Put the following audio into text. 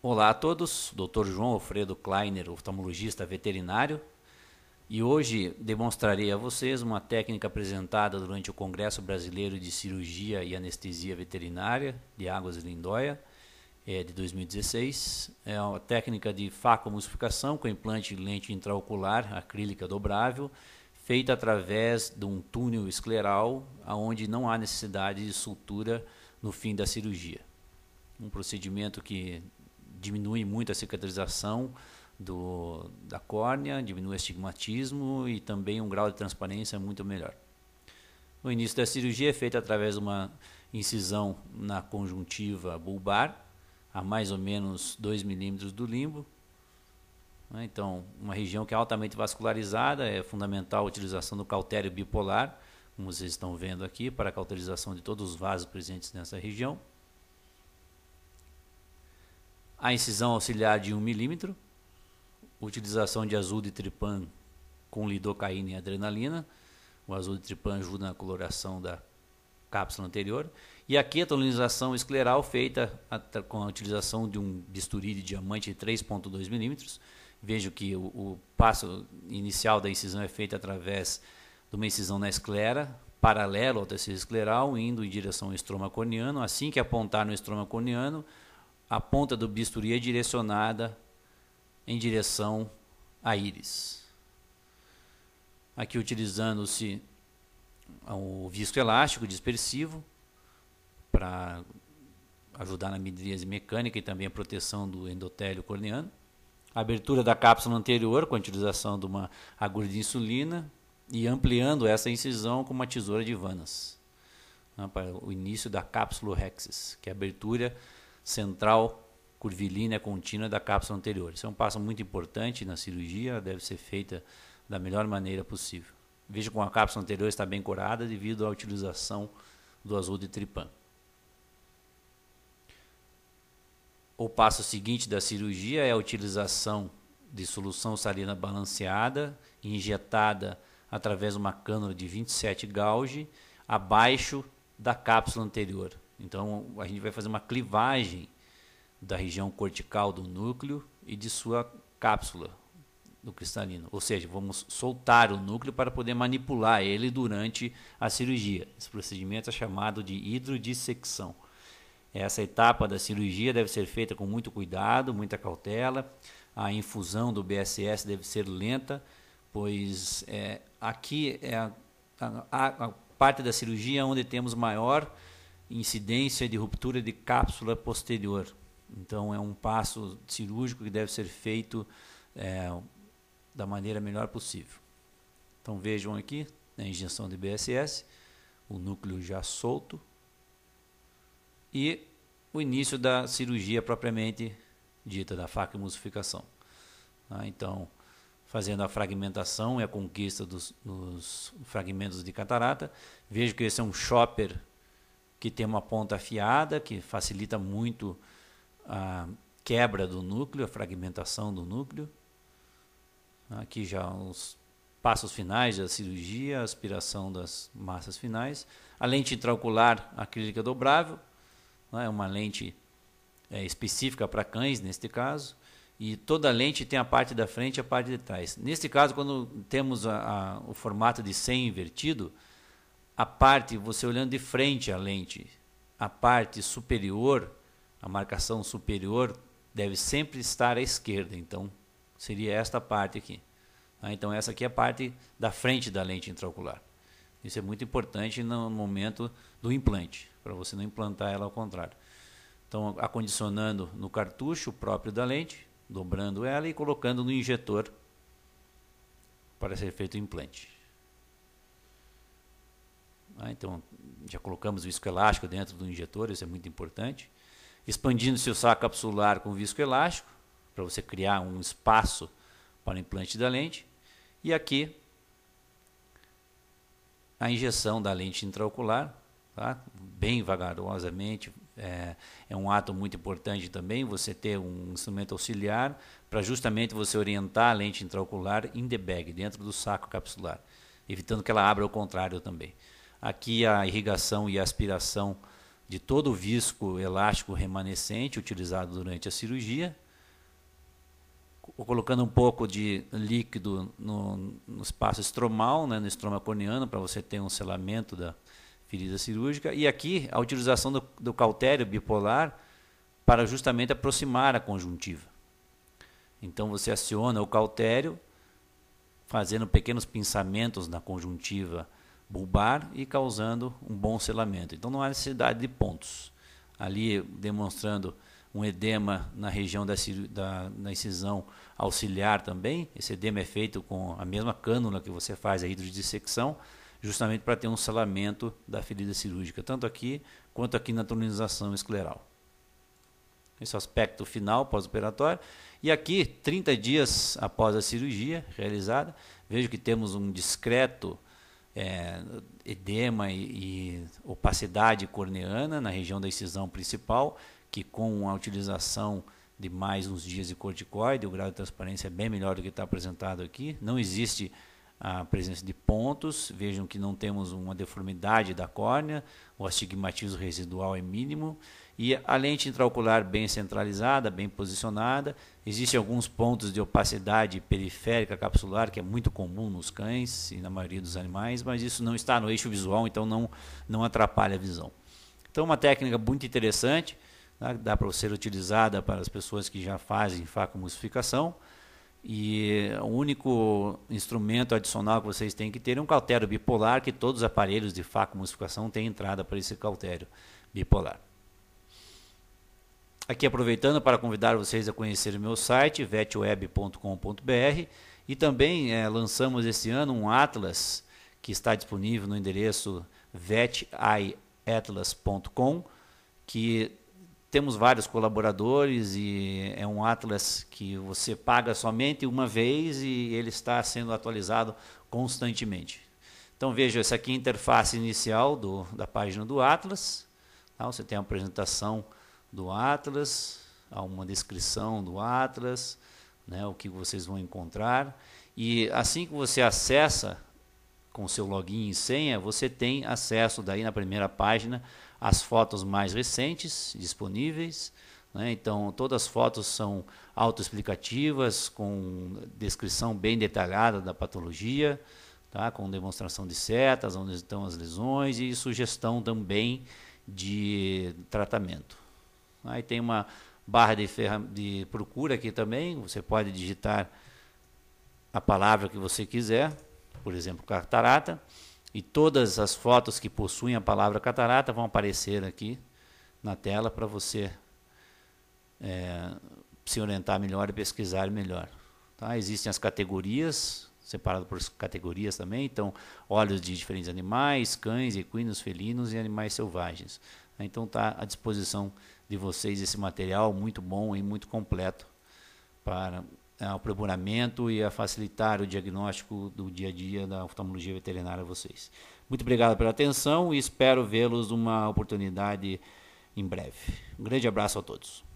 Olá a todos, Dr. João Alfredo Kleiner, oftalmologista veterinário, e hoje demonstrarei a vocês uma técnica apresentada durante o Congresso Brasileiro de Cirurgia e Anestesia Veterinária de Águas de Lindóia, é, de 2016. É uma técnica de facomulsificação com implante de lente intraocular acrílica dobrável, feita através de um túnel escleral, onde não há necessidade de sutura no fim da cirurgia. Um procedimento que diminui muito a cicatrização do, da córnea, diminui o estigmatismo e também um grau de transparência muito melhor. O início da cirurgia é feito através de uma incisão na conjuntiva bulbar, a mais ou menos 2 milímetros do limbo. Né? Então, uma região que é altamente vascularizada, é fundamental a utilização do cautério bipolar, como vocês estão vendo aqui, para a cauterização de todos os vasos presentes nessa região a incisão auxiliar de 1 milímetro, utilização de azul de tripan com lidocaína e adrenalina. O azul de tripan ajuda na coloração da cápsula anterior. E a ketonilização escleral feita com a utilização de um bisturi de diamante de 3,2 milímetros. Vejo que o, o passo inicial da incisão é feito através de uma incisão na esclera, paralelo ao tecido escleral, indo em direção ao estroma corneano. Assim que apontar no estroma corneano, a ponta do bisturi é direcionada em direção à íris. Aqui utilizando-se o visco elástico dispersivo para ajudar na midríase mecânica e também a proteção do endotélio corneano. A abertura da cápsula anterior com a utilização de uma agulha de insulina e ampliando essa incisão com uma tesoura de vanas né, para o início da cápsula rexis, que é a abertura central curvilínea contínua da cápsula anterior. Isso é um passo muito importante na cirurgia, deve ser feita da melhor maneira possível. Veja como a cápsula anterior está bem corada devido à utilização do azul de tripan. O passo seguinte da cirurgia é a utilização de solução salina balanceada, injetada através de uma cânula de 27 gauge, abaixo da cápsula anterior, então, a gente vai fazer uma clivagem da região cortical do núcleo e de sua cápsula do cristalino. Ou seja, vamos soltar o núcleo para poder manipular ele durante a cirurgia. Esse procedimento é chamado de hidrodissecção. Essa etapa da cirurgia deve ser feita com muito cuidado, muita cautela. A infusão do BSS deve ser lenta, pois é, aqui é a, a, a parte da cirurgia onde temos maior incidência de ruptura de cápsula posterior. Então, é um passo cirúrgico que deve ser feito é, da maneira melhor possível. Então, vejam aqui a injeção de BSS, o núcleo já solto e o início da cirurgia propriamente dita, da faca e Ah, então, fazendo a fragmentação e a conquista dos, dos fragmentos de catarata, vejo que esse é um chopper que tem uma ponta afiada, que facilita muito a quebra do núcleo, a fragmentação do núcleo. Aqui né, já os passos finais da cirurgia, a aspiração das massas finais. A lente intraocular acrílica dobrável, é uma lente é, específica para cães, neste caso. E toda lente tem a parte da frente e a parte de trás. Neste caso, quando temos a, a, o formato de 100 invertido, a parte, você olhando de frente a lente, a parte superior, a marcação superior, deve sempre estar à esquerda. Então, seria esta parte aqui. Ah, então, essa aqui é a parte da frente da lente intraocular. Isso é muito importante no momento do implante, para você não implantar ela ao contrário. Então, acondicionando no cartucho próprio da lente, dobrando ela e colocando no injetor para ser feito o implante. Né? Então, já colocamos o viscoelástico dentro do injetor, isso é muito importante. Expandindo-se o saco capsular com viscoelástico, para você criar um espaço para o implante da lente. E aqui, a injeção da lente intraocular, tá? bem vagarosamente. É, é um ato muito importante também você ter um instrumento auxiliar para justamente você orientar a lente intraocular in the bag, dentro do saco capsular, evitando que ela abra ao contrário também. Aqui a irrigação e a aspiração de todo o visco elástico remanescente utilizado durante a cirurgia, colocando um pouco de líquido no, no espaço estromal, né, no estroma corneano, para você ter um selamento da ferida cirúrgica. E aqui a utilização do, do cautério bipolar para justamente aproximar a conjuntiva. Então você aciona o cautério, fazendo pequenos pinçamentos na conjuntiva bulbar e causando um bom selamento. Então não há necessidade de pontos. Ali demonstrando um edema na região da, da, da incisão auxiliar também. Esse edema é feito com a mesma cânula que você faz a hidrodissecção, justamente para ter um selamento da ferida cirúrgica, tanto aqui quanto aqui na tonilização escleral. Esse é aspecto final pós-operatório. E aqui, 30 dias após a cirurgia realizada, vejo que temos um discreto é, edema e, e, opacidade corneana na região da incisão principal, que com a utilização de mais uns dias de corticoide, o grau de transparência é bem melhor do que está apresentado aqui. Não existe a presença de pontos, vejam que não temos uma deformidade da córnea, o astigmatismo residual é mínimo, e a lente intraocular bem centralizada, bem posicionada, existem alguns pontos de opacidade periférica capsular, que é muito comum nos cães e na maioria dos animais, mas isso não está no eixo visual, então não, não atrapalha a visão. Então, uma técnica muito interessante, né, dá para ser utilizada para as pessoas que já fazem facomusificação, e o único instrumento adicional que vocês têm que ter é um cautério bipolar, que todos os aparelhos de facomusificação têm entrada para esse cautério bipolar. Aqui aproveitando para convidar vocês a conhecer o meu site, vetweb.com.br, e também é, lançamos esse ano um atlas que está disponível no endereço vetiatlas.com, que temos vários colaboradores e é um atlas que você paga somente uma vez e ele está sendo atualizado constantemente. Então veja, essa aqui é a interface inicial do, da página do atlas. Tá? Você tem a apresentação do atlas, há uma descrição do atlas, né, o que vocês vão encontrar. E assim que você acessa com seu login e senha, você tem acesso daí na primeira página as fotos mais recentes disponíveis. Né? Então, todas as fotos são autoexplicativas, com descrição bem detalhada da patologia, tá? com demonstração de setas, onde estão as lesões e sugestão também de tratamento. Aí tem uma barra de, de procura aqui também, você pode digitar a palavra que você quiser, por exemplo, catarata. E todas as fotos que possuem a palavra catarata vão aparecer aqui na tela para você é, se orientar melhor e pesquisar melhor. Tá? Existem as categorias, separado por categorias também, então olhos de diferentes animais, cães, equinos, felinos e animais selvagens. Tá? Então está à disposição de vocês esse material muito bom e muito completo para ao é, aprimoramento e a facilitar o diagnóstico do dia a dia da oftalmologia veterinária a vocês. Muito obrigado pela atenção e espero vê-los numa oportunidade em breve. Um grande abraço a todos.